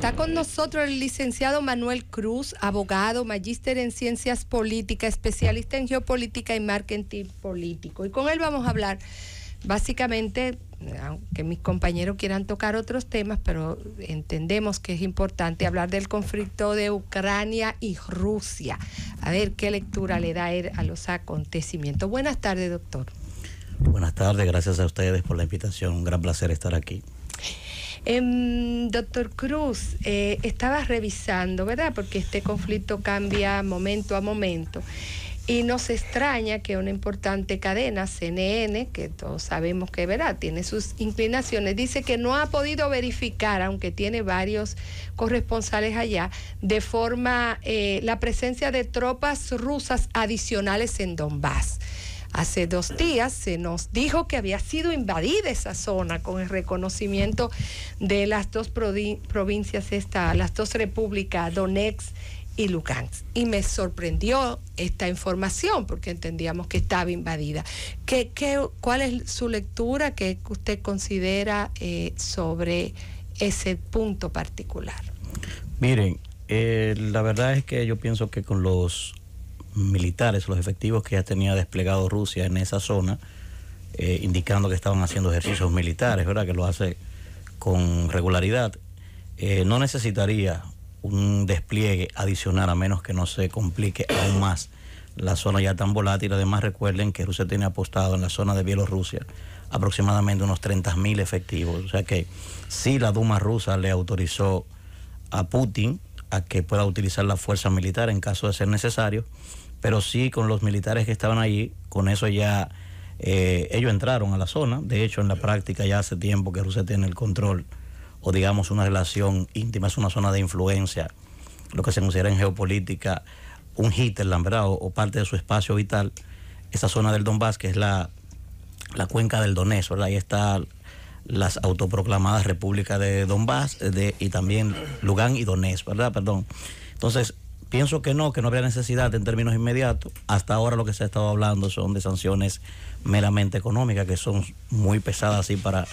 Está con nosotros el licenciado Manuel Cruz, abogado, magíster en ciencias políticas, especialista en geopolítica y marketing político. Y con él vamos a hablar básicamente, aunque mis compañeros quieran tocar otros temas, pero entendemos que es importante hablar del conflicto de Ucrania y Rusia. A ver qué lectura le da a los acontecimientos. Buenas tardes, doctor. Buenas tardes, gracias a ustedes por la invitación. Un gran placer estar aquí. Em, doctor Cruz, eh, estaba revisando, ¿verdad? Porque este conflicto cambia momento a momento. Y nos extraña que una importante cadena, CNN, que todos sabemos que ¿verdad? tiene sus inclinaciones, dice que no ha podido verificar, aunque tiene varios corresponsales allá, de forma eh, la presencia de tropas rusas adicionales en Donbass. Hace dos días se nos dijo que había sido invadida esa zona con el reconocimiento de las dos provincias, esta, las dos repúblicas, Donetsk y Lugansk. Y me sorprendió esta información porque entendíamos que estaba invadida. ¿Qué, cuál es su lectura que usted considera eh, sobre ese punto particular? Miren, eh, la verdad es que yo pienso que con los militares, los efectivos que ya tenía desplegado Rusia en esa zona, eh, indicando que estaban haciendo ejercicios militares, ¿verdad? Que lo hace con regularidad. Eh, no necesitaría un despliegue adicional a menos que no se complique aún más la zona ya tan volátil. Además, recuerden que Rusia tiene apostado en la zona de Bielorrusia aproximadamente unos 30.000 efectivos. O sea que si la Duma rusa le autorizó a Putin a que pueda utilizar la fuerza militar en caso de ser necesario, pero sí con los militares que estaban allí, con eso ya eh, ellos entraron a la zona. De hecho, en la práctica ya hace tiempo que Rusia tiene el control, o digamos una relación íntima, es una zona de influencia, lo que se considera en geopolítica un Hitler, ¿verdad? O, parte de su espacio vital. Esa zona del Donbass, que es la, la cuenca del Donés, ¿verdad? Ahí están las autoproclamadas repúblicas de Donbass eh, de, y también Lugán y Donés, ¿verdad? Perdón. Entonces, pienso que no, que no habría necesidad en términos inmediatos. Hasta ahora lo que se ha estado hablando son de sanciones meramente económicas, que son muy pesadas así para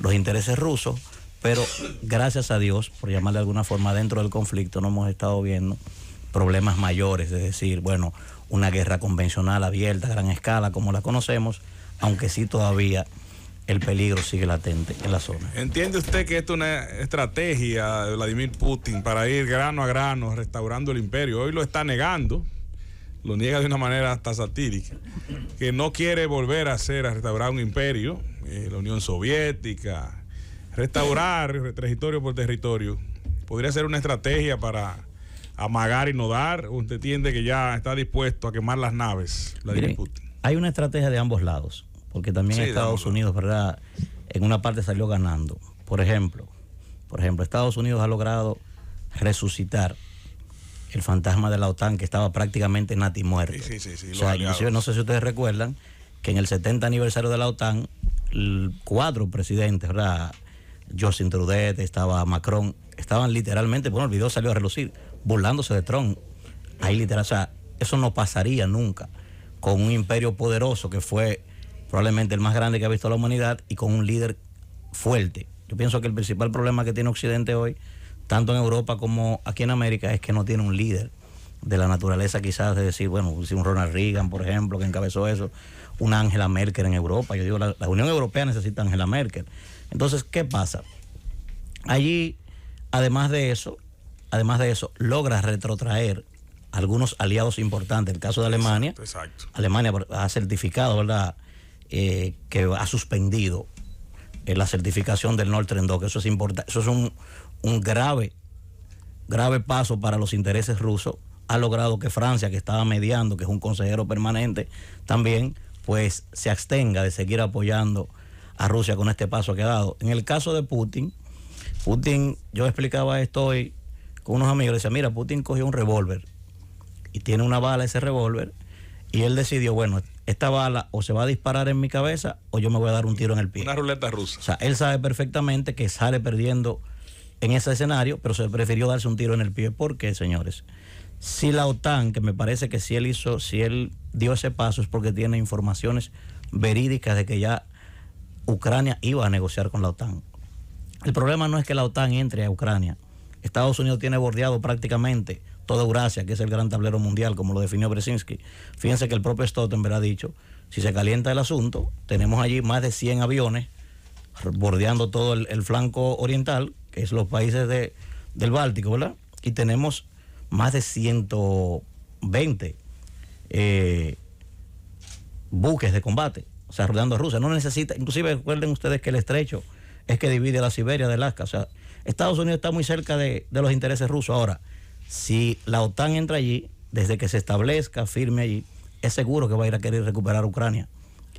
los intereses rusos, pero gracias a Dios, por llamarle de alguna forma, dentro del conflicto no hemos estado viendo problemas mayores, es decir, bueno, una guerra convencional abierta, a gran escala, como la conocemos, aunque sí todavía el peligro sigue latente en la zona. ¿Entiende usted que esto es una estrategia de Vladimir Putin para ir grano a grano restaurando el imperio? Hoy lo está negando, lo niega de una manera hasta satírica, que no quiere volver a hacer, a restaurar un imperio, eh, la Unión Soviética, restaurar territorio por territorio. Podría ser una estrategia para amagar y no dar. Usted entiende que ya está dispuesto a quemar las naves, Vladimir Putin. Hay una estrategia de ambos lados porque también Estados Unidos, ¿verdad? En una parte salió ganando. Por ejemplo, por ejemplo, Estados Unidos ha logrado resucitar el fantasma de la OTAN que estaba prácticamente nati muerto. Sí, sí, sí, o sea, no sé si ustedes recuerdan que en el 70 aniversario de la OTAN, cuatro presidentes, ¿verdad? Justin Trudeau, estaba Macron, estaban literalmente, bueno, el video salió a relucir, burlándose de Trump. Ahí literal, o sea, eso no pasaría nunca con un imperio poderoso que fue probablemente el más grande que ha visto la humanidad y con un líder fuerte. Yo pienso que el principal problema que tiene Occidente hoy, tanto en Europa como aquí en América, es que no tiene un líder de la naturaleza quizás de decir, bueno, si un Ronald Reagan, por ejemplo, que encabezó eso, una Angela Merkel en Europa. Yo digo, la, Unión Europea necesita Angela Merkel. Entonces, ¿qué pasa? Allí, además de eso, además de eso, logra retrotraer algunos aliados importantes. El caso de Alemania. Alemania ha certificado, ¿verdad? Eh, que ha suspendido eh, la certificación del Nord Stream 2, que eso es, importante, eso es un, grave, grave paso para los intereses rusos. Ha logrado que Francia, que estaba mediando, que es un consejero permanente, también pues se abstenga de seguir apoyando a Rusia con este paso que ha dado. En el caso de Putin, Putin, yo explicaba esto hoy con unos amigos, decía, mira, Putin cogió un revólver y tiene una bala ese revólver y él decidió, bueno, esta bala o se va a disparar en mi cabeza o yo me voy a dar un tiro en el pie. Una ruleta rusa. O sea, él sabe perfectamente que sale perdiendo en ese escenario, pero se prefirió darse un tiro en el pie. ¿Por qué, señores? Si la OTAN, que me parece que si él hizo, si él dio ese paso es porque tiene informaciones verídicas de que ya Ucrania iba a negociar con la OTAN. El problema no es que la OTAN entre a Ucrania. Estados Unidos tiene bordeado prácticamente toda Eurasia, que es el gran tablero mundial, como lo definió Brzezinski. Fíjense que el propio Stoltenberg ha dicho, si se calienta el asunto, tenemos allí más de 100 aviones bordeando todo el, flanco oriental, que es los países del Báltico, ¿verdad? Y tenemos más de 120 eh, buques de combate, o sea, rodeando a Rusia. No necesita, inclusive recuerden ustedes que el estrecho es que divide la Siberia de Alaska. O sea, Estados Unidos está muy cerca de los intereses rusos ahora si la OTAN entra allí, desde que se establezca firme allí, es seguro que va a ir a querer recuperar Ucrania.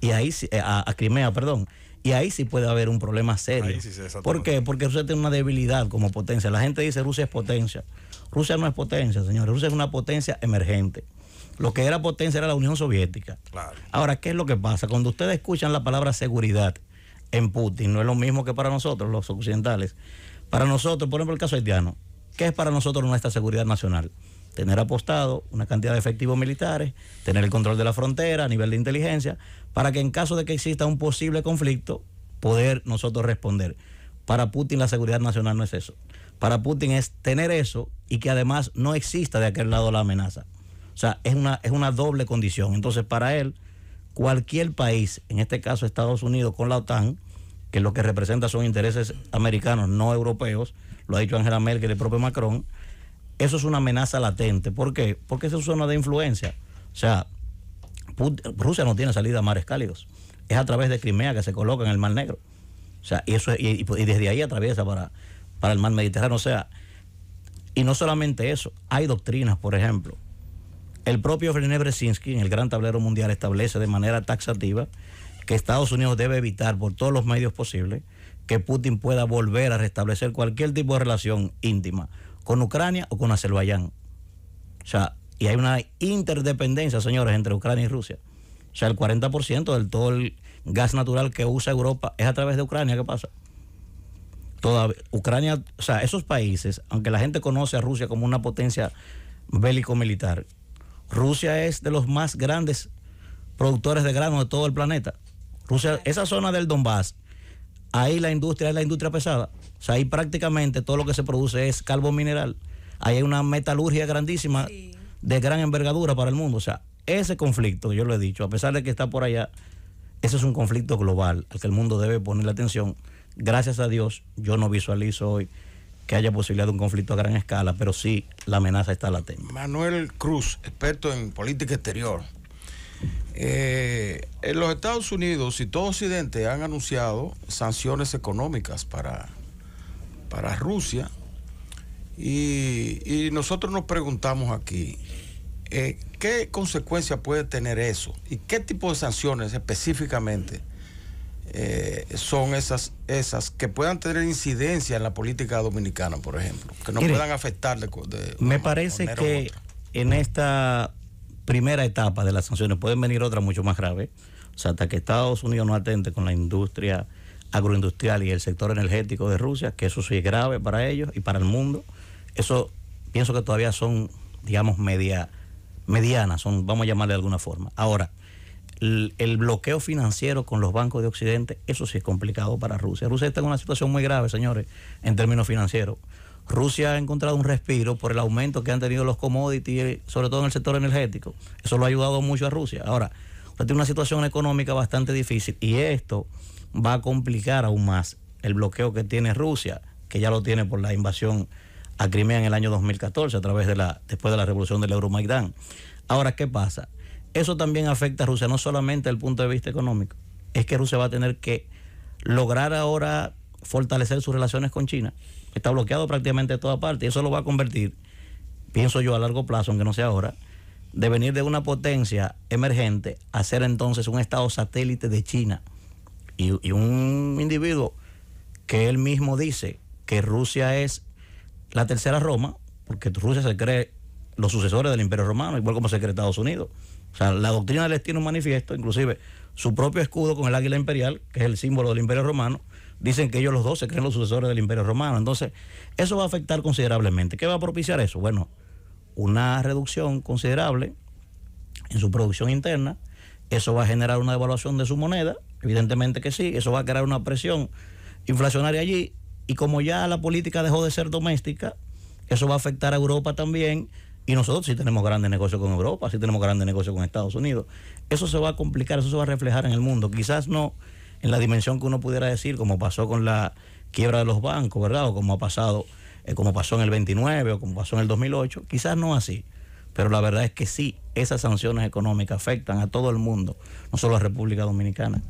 Y ahí, eh, a, Crimea, perdón. Y ahí sí puede haber un problema serio. ¿Por qué? Porque Rusia tiene una debilidad como potencia. La gente dice Rusia es potencia. Rusia no es potencia, señores. Rusia es una potencia emergente. Lo que era potencia era la Unión Soviética. Ahora, ¿qué es lo que pasa? Cuando ustedes escuchan la palabra seguridad en Putin, no es lo mismo que para nosotros, los occidentales. Para nosotros, por ejemplo, el caso haitiano, ¿Qué es para nosotros nuestra seguridad nacional? Tener apostado una cantidad de efectivos militares, tener el control de la frontera a nivel de inteligencia, para que en caso de que exista un posible conflicto, poder nosotros responder. Para Putin la seguridad nacional no es eso. Para Putin es tener eso y que además no exista de aquel lado la amenaza. O sea, es una, es una doble condición. Entonces, para él, cualquier país, en este caso Estados Unidos con la OTAN, que lo que representa son intereses americanos, no europeos, lo ha dicho Angela Merkel y el propio Macron, eso es una amenaza latente. ¿Por qué? Porque eso es zona de influencia. O sea, Rusia no tiene salida a mares cálidos. Es a través de Crimea que se coloca en el Mar Negro. O sea, y, eso, desde ahí atraviesa para, para el Mar Mediterráneo. O sea, y no solamente eso, hay doctrinas, por ejemplo. El propio René Brzezinski, en el Gran Tablero Mundial, establece de manera taxativa que Estados Unidos debe evitar por todos los medios posibles que Putin pueda volver a restablecer cualquier tipo de relación íntima con Ucrania o con Azerbaiyán. O sea, y hay una interdependencia, señores, entre Ucrania y Rusia. O sea, el 40% del todo el gas natural que usa Europa es a través de Ucrania. ¿Qué pasa? Toda, Ucrania, o sea, esos países, aunque la gente conoce a Rusia como una potencia bélico-militar, Rusia es de los más grandes productores de grano de todo el planeta. Rusia, esa zona del Donbass, ahí la industria es la industria pesada. O sea, ahí prácticamente todo lo que se produce es carbón mineral. Ahí hay una metalurgia grandísima de gran envergadura para el mundo. O sea, ese conflicto, yo lo he dicho, a pesar de que está por allá, ese es un conflicto global al que el mundo debe ponerle atención. Gracias a Dios, yo no visualizo hoy que haya posibilidad de un conflicto a gran escala, pero sí la amenaza está latente. Manuel Cruz, experto en política exterior. Eh, en los Estados Unidos y todo Occidente han anunciado sanciones económicas para, para Rusia y, nosotros nos preguntamos aquí, eh, ¿qué consecuencia puede tener eso? ¿Y qué tipo de sanciones específicamente eh, son esas, esas que puedan tener incidencia en la política dominicana, por ejemplo? Que no puedan afectar Me parece que en esta primera etapa de las sanciones. Pueden venir otras mucho más graves. O sea, hasta que Estados Unidos no atente con la industria agroindustrial y el sector energético de Rusia, que eso sí es grave para ellos y para el mundo. Eso pienso que todavía son, digamos, media, medianas, son, vamos a llamarle de alguna forma. Ahora, el, el, bloqueo financiero con los bancos de Occidente, eso sí es complicado para Rusia. Rusia está en una situación muy grave, señores, en términos financieros. Rusia ha encontrado un respiro por el aumento que han tenido los commodities, eh, sobre todo en el sector energético. Eso lo ha ayudado mucho a Rusia. Ahora, tiene una situación económica bastante difícil y esto va a complicar aún más el bloqueo que tiene Rusia, que ya lo tiene por la invasión a Crimea en el año 2014 a través de la después de la revolución del Euromaidán. Ahora, ¿qué pasa? Eso también afecta a Rusia no solamente desde el punto de vista económico, es que Rusia va a tener que lograr ahora fortalecer sus relaciones con China está bloqueado prácticamente de toda parte. Y eso lo va a convertir, pienso yo a largo plazo, aunque no sea ahora, de venir de una potencia emergente a ser entonces un estado satélite de China. Y, un individuo que él mismo dice que Rusia es la tercera Roma, porque Rusia se cree los sucesores del Imperio Romano, igual como se cree Estados Unidos. O sea, la doctrina del destino manifiesto, inclusive su propio escudo con el águila imperial, que es el símbolo del Imperio Romano, Dicen que ellos los dos se creen los sucesores del Imperio Romano. Entonces, eso va a afectar considerablemente. ¿Qué va a propiciar eso? Bueno, una reducción considerable en su producción interna. Eso va a generar una devaluación de su moneda, evidentemente que sí. Eso va a crear una presión inflacionaria allí. Y como ya la política dejó de ser doméstica, eso va a afectar a Europa también. Y nosotros sí tenemos grandes negocios con Europa, sí tenemos grandes negocios con Estados Unidos. Eso se va a complicar, eso se va a reflejar en el mundo. Quizás no en la dimensión que uno pudiera decir, como pasó con la quiebra de los bancos, ¿verdad? O como ha pasado, eh, como pasó en el 29 o como pasó en el 2008, quizás no así, pero la verdad es que sí, esas sanciones económicas afectan a todo el mundo, no solo a República Dominicana.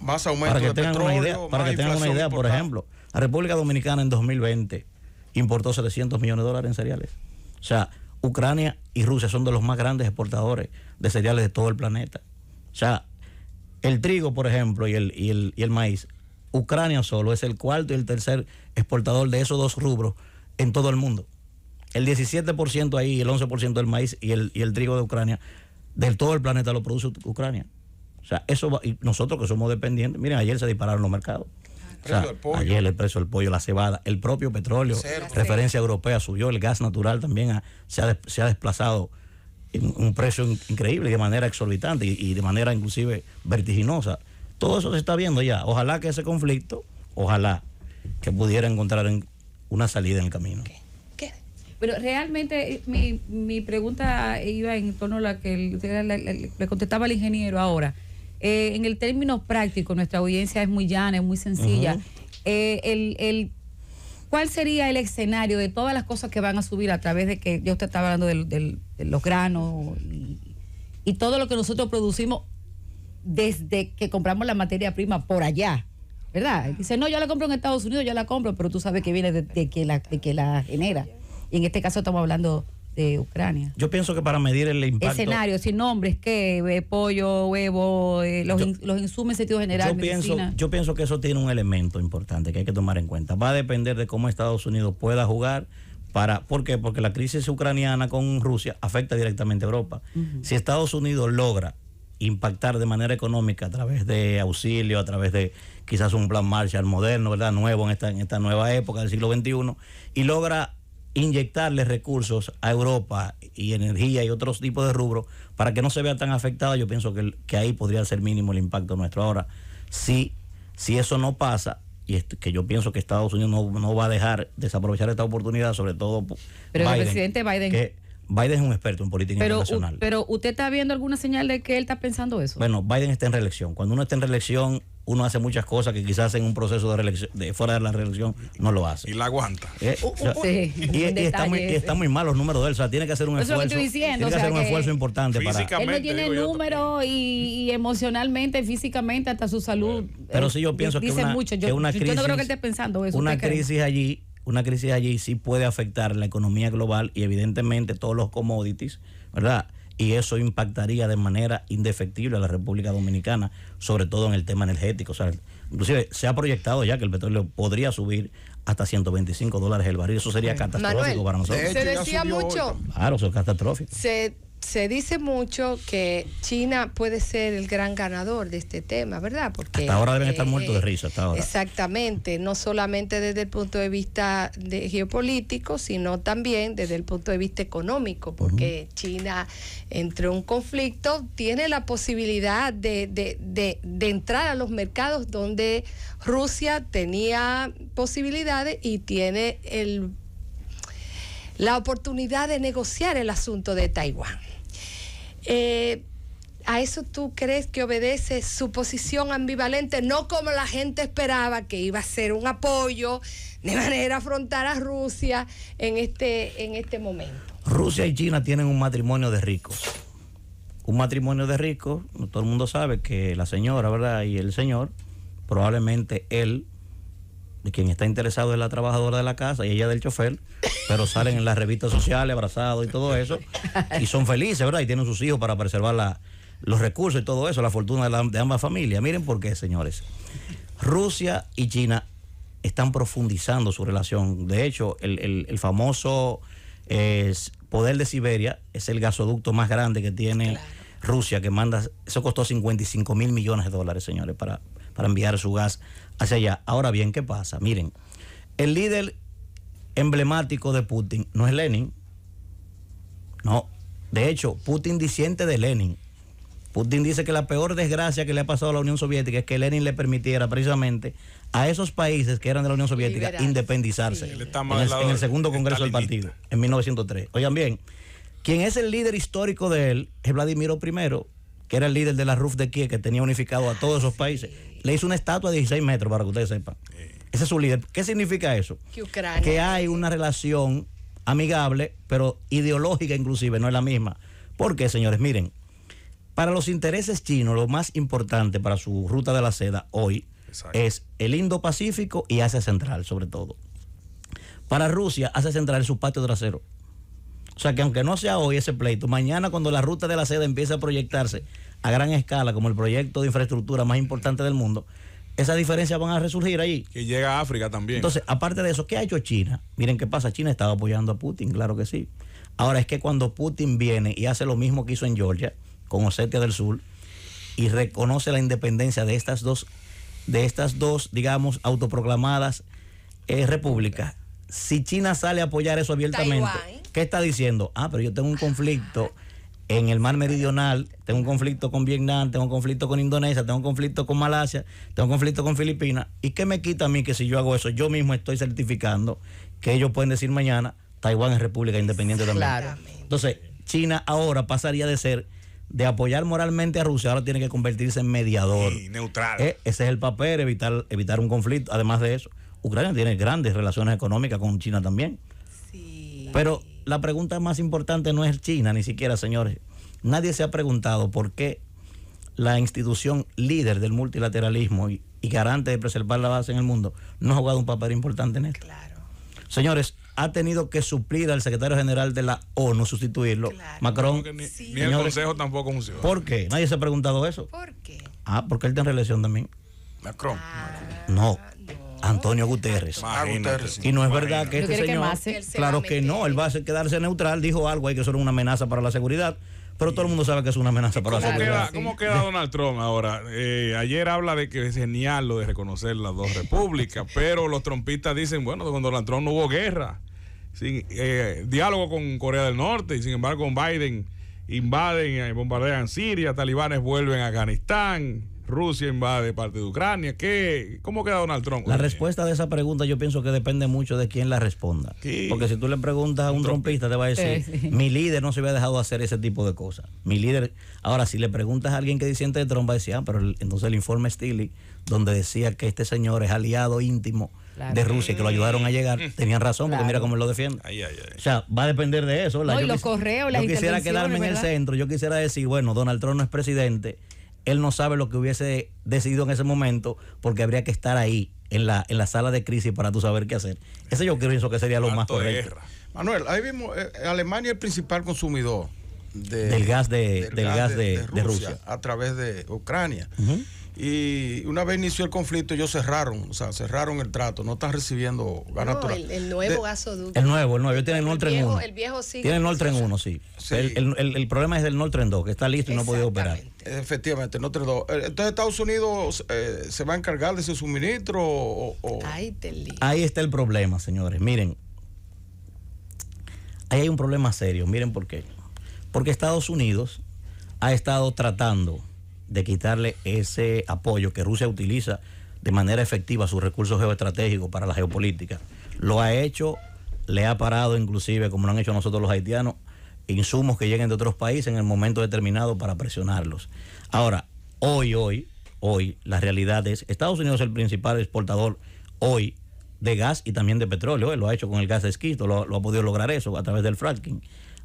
Más aumento para que tengan una idea, para que tengan una idea, por ejemplo, la República Dominicana en 2020 importó 700 millones de dólares en cereales. O sea, Ucrania y Rusia son de los más grandes exportadores de cereales de todo el planeta. O sea, el trigo, por ejemplo, y el, el, maíz. Ucrania solo es el cuarto y el tercer exportador de esos dos rubros en todo el mundo. El 17% ahí, el 11% del maíz y el, y el trigo de Ucrania, del todo el planeta lo produce Ucrania. O sea, eso y nosotros que somos dependientes, miren, ayer se dispararon los mercados. ayer el precio del pollo, la cebada, el propio petróleo, referencia europea subió, el gas natural también se, ha, se ha desplazado un precio increíble, de manera exorbitante y, de manera inclusive vertiginosa. Todo eso se está viendo ya. Ojalá que ese conflicto, ojalá que pudiera encontrar una salida en el camino. Pero realmente eh, mi, mi, pregunta iba en torno a la que le contestaba el ingeniero ahora. Eh, en el término práctico, nuestra audiencia es muy llana, es muy sencilla. Eh, el, ¿Cuál sería el escenario de todas las cosas que van a subir a través de que yo usted estaba hablando del eh, los granos y, todo lo que nosotros producimos desde que compramos la materia prima por allá. ¿Verdad? Dice, no, yo la compro en Estados Unidos, yo la compro, pero tú sabes que viene de, que, la, que la genera. Y en este caso estamos hablando de Ucrania. Yo pienso que para medir el impacto. Escenario, sin nombres, que eh, pollo, huevo, eh, los, insumos en sentido general. pienso, yo pienso que eso tiene un elemento importante que hay que tomar en cuenta. Va a depender de cómo Estados Unidos pueda jugar para, ¿Por qué? Porque la crisis ucraniana con Rusia afecta directamente a Europa. Si Estados Unidos logra impactar de manera económica a través de auxilio, a través de quizás un plan Marshall moderno, ¿verdad? Nuevo en esta, en esta nueva época del siglo XXI, y logra inyectarle recursos a Europa y energía y otros tipos de rubros para que no se vea tan afectada, yo pienso que, que ahí podría ser mínimo el impacto nuestro. Ahora, si, si eso no pasa, y que yo pienso que Estados Unidos no, va a dejar desaprovechar esta oportunidad, sobre todo Pero Biden, el presidente Biden... Biden es un experto en política internacional. pero usted está viendo alguna señal de que él está pensando eso. Bueno, Biden está en reelección. Cuando uno está en reelección, uno hace muchas cosas que quizás en un proceso de, fuera de la reelección no lo hace. Y la aguanta. Eh, y, está muy, está muy, mal los números de él. O sea, tiene que hacer un esfuerzo. tiene que importante para. Él no tiene números y, emocionalmente, físicamente, hasta su salud. Eh, Pero sí, yo pienso que, una, crisis. pensando Una crisis allí una crisis allí sí puede afectar la economía global y evidentemente todos los commodities, ¿verdad? y eso impactaría de manera indefectible a la República Dominicana, sobre todo en el tema energético. O sea, inclusive se ha proyectado ya que el petróleo podría subir hasta 125 dólares el barril. Eso sería catastrófico para nosotros. se decía mucho. Claro, eso es catastrófico se dice mucho que China puede ser el gran ganador de este tema, ¿verdad? Porque hasta ahora deben estar eh, muertos de risa, Exactamente, no solamente desde el punto de vista de geopolítico, sino también desde el punto de vista económico, porque China entre un conflicto tiene la posibilidad de, de, de entrar a los mercados donde Rusia tenía posibilidades y tiene el la oportunidad de negociar el asunto de Taiwán. Eh, ¿A eso tú crees que obedece su posición ambivalente? No como la gente esperaba, que iba a ser un apoyo de manera afrontar a Rusia en este, en este momento. Rusia y China tienen un matrimonio de ricos. Un matrimonio de ricos, todo el mundo sabe que la señora, ¿verdad? Y el señor, probablemente él quien está interesado es la trabajadora de la casa y ella del chofer, pero salen en las revistas sociales abrazados y todo eso, y son felices, ¿verdad? Y tienen sus hijos para preservar los recursos y todo eso, la fortuna de, ambas familias. Miren por qué, señores. Rusia y China están profundizando su relación. De hecho, el, famoso eh, poder de Siberia es el gasoducto más grande que tiene Rusia, que manda, eso costó 55 mil millones de dólares, señores, para, para enviar su gas hacia allá. Ahora bien, ¿qué pasa? Miren, el líder emblemático de Putin no es Lenin. No. De hecho, Putin disiente de Lenin. Putin dice que la peor desgracia que le ha pasado a la Unión Soviética es que Lenin le permitiera precisamente a esos países que eran de la Unión Soviética independizarse en, el, en, el, segundo congreso del partido, en 1903. Oigan bien, quien es el líder histórico de él es Vladimiro I, que era el líder de la RUF de Kiev, que tenía unificado a todos esos países le hizo una estatua de 16 metros, para que ustedes sepan. Ese es su líder. ¿Qué significa eso? Que, hay una relación amigable, pero ideológica inclusive, no es la misma. ¿Por qué, señores, miren, para los intereses chinos, lo más importante para su ruta de la seda hoy es el Indo-Pacífico y Asia Central, sobre todo. Para Rusia, Asia Central es su patio trasero. O sea que aunque no sea hoy ese pleito, mañana cuando la ruta de la seda empiece a proyectarse a gran escala como el proyecto de infraestructura más importante del mundo, esas diferencias van a resurgir ahí Que llega a África también. Entonces, aparte de eso, ¿qué ha hecho China? Miren qué pasa, China estaba apoyando a Putin, claro que sí. Ahora es que cuando Putin viene y hace lo mismo que hizo en Georgia, con Osetia del Sur, y reconoce la independencia de estas dos, de estas dos, digamos, autoproclamadas eh, repúblicas, si China sale a apoyar eso abiertamente, ¿qué está diciendo? Ah, pero yo tengo un conflicto. en el mar meridional, tengo un conflicto con Vietnam, tengo un conflicto con Indonesia, tengo un conflicto con Malasia, tengo un conflicto con Filipinas. ¿Y qué me quita a mí que si yo hago eso, yo mismo estoy certificando que ellos pueden decir mañana, Taiwán es república independiente también? Entonces, China ahora pasaría de ser de apoyar moralmente a Rusia, ahora tiene que convertirse en mediador. neutral. Eh, ese es el papel, evitar, evitar un conflicto. Además de eso, Ucrania tiene grandes relaciones económicas con China también. Sí. Pero la pregunta más importante no es China, ni siquiera, señores. Nadie se ha preguntado por qué la institución líder del multilateralismo y, garante de preservar la base en el mundo no ha jugado un papel importante en esto. Claro. Señores, ha tenido que suplir al secretario general de la ONU, sustituirlo. Macron. Ni, el Consejo tampoco funciona. ¿Por qué? Nadie se ha preguntado eso. ¿Por qué? Ah, porque él tiene relación también. Macron. Ah, no. no. Antonio Guterres. Ah, y no es verdad que este señor, claro que no, él va a quedarse neutral, dijo algo ahí que eso una amenaza para la seguridad. Pero todo el mundo sabe que es una amenaza para la seguridad. ¿Cómo queda Donald Trump ahora? Eh, ayer habla de que es genial lo de reconocer las dos repúblicas, pero los trompistas dicen, bueno, con Donald Trump no hubo guerra, sin, eh, diálogo con Corea del Norte, y sin embargo con Biden invaden, y eh, bombardean Siria, talibanes vuelven a Afganistán, Rusia invade parte de Ucrania. ¿Qué? ¿Cómo queda Donald Trump? La respuesta de esa pregunta yo pienso que depende mucho de quién la responda. Porque si tú le preguntas a un, trompista te va a decir, mi líder no se había dejado hacer ese tipo de cosas. Mi líder, ahora si le preguntas a alguien que disiente de Trump va a decir, ah, pero entonces el informe Steely, donde decía que este señor es aliado íntimo de Rusia y que lo ayudaron a llegar, mm. tenían razón, porque mira cómo lo defienden. O sea, va a depender de eso. No, yo, los yo quisiera quedarme en el centro, yo quisiera decir, bueno, Donald Trump no es presidente él no sabe lo que hubiese decidido en ese momento porque habría que estar ahí en la, en la sala de crisis para tú saber qué hacer. Ese yo creo que sería lo más correcto. Manuel, ahí vimos, eh, Alemania es el principal consumidor de, del gas de, del, gas, de, Rusia, a través de Ucrania. Y una vez inició el conflicto, ellos cerraron, o sea, cerraron el trato, no están recibiendo gas natural. El, nuevo gasoducto. El nuevo, el nuevo, ellos el, el viejo, El viejo sí. El, problema es del Noltren 2, que está listo y no ha podido operar. Efectivamente, Noltren 2. Eh, entonces, Estados Unidos eh, se va a encargar de ese suministro o. o... Ahí está el problema, señores. Miren, ahí hay un problema serio, miren por qué. Porque Estados Unidos ha estado tratando de quitarle ese apoyo que Rusia utiliza de manera efectiva sus recursos geoestratégicos para la geopolítica. Lo ha hecho, le ha parado inclusive, como lo han hecho nosotros los haitianos, insumos que lleguen de otros países en el momento determinado para presionarlos. Ahora, hoy, hoy, hoy, la realidad es, Estados Unidos es el principal exportador hoy de gas y también de petróleo, eh, lo ha hecho con el gas de esquisto, lo ha podido lograr eso a través del fracking.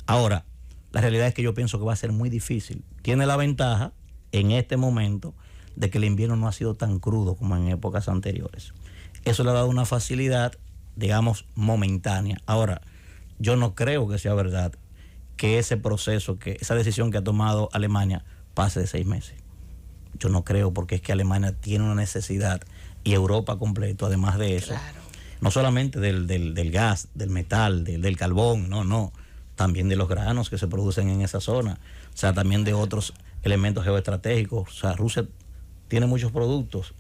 Ahora, la realidad es que yo pienso que va a ser muy difícil. Tiene la ventaja en este momento de que el invierno no ha sido tan crudo como en épocas anteriores. Eso le ha dado una facilidad, digamos, momentánea. Ahora, yo no creo que sea verdad que ese proceso, que esa decisión que ha tomado Alemania pase de seis meses. Yo no creo porque es que Alemania tiene una necesidad y Europa completo, además de eso. No solamente del, gas, del metal, del, del carbón, no, no. También de los granos que se producen en esa zona. O sea, también de otros elementos geoestratégicos. O sea, Rusia tiene muchos productos,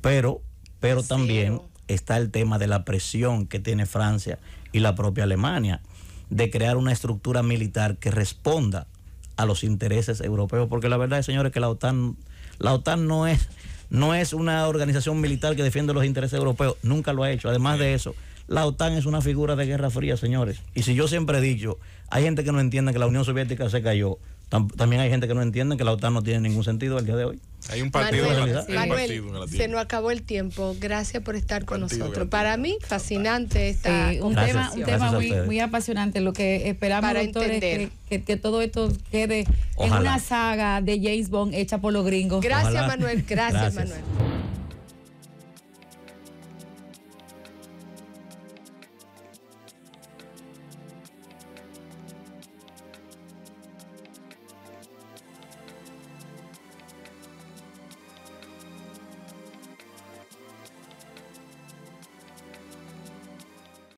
pero, pero también está el tema de la presión que tiene Francia y la propia Alemania de crear una estructura militar que responda a los intereses europeos. Porque la verdad, señores, que la OTAN, la OTAN no es, no es una organización militar que defiende los intereses europeos. Nunca lo ha hecho. Además de eso, la OTAN es una figura de Guerra Fría, señores. Y si yo siempre he dicho, hay gente que no entiende que la Unión Soviética se cayó también hay gente que no entiende que la OTAN no tiene ningún sentido al día de hoy. Hay un partido, se nos acabó el tiempo. Gracias por estar con nosotros. Para mí, fascinante esta un tema, un tema muy, apasionante. Lo que esperamos, que, todo esto quede en una saga de James Bond hecha por los gringos. Gracias, Manuel. gracias. Manuel.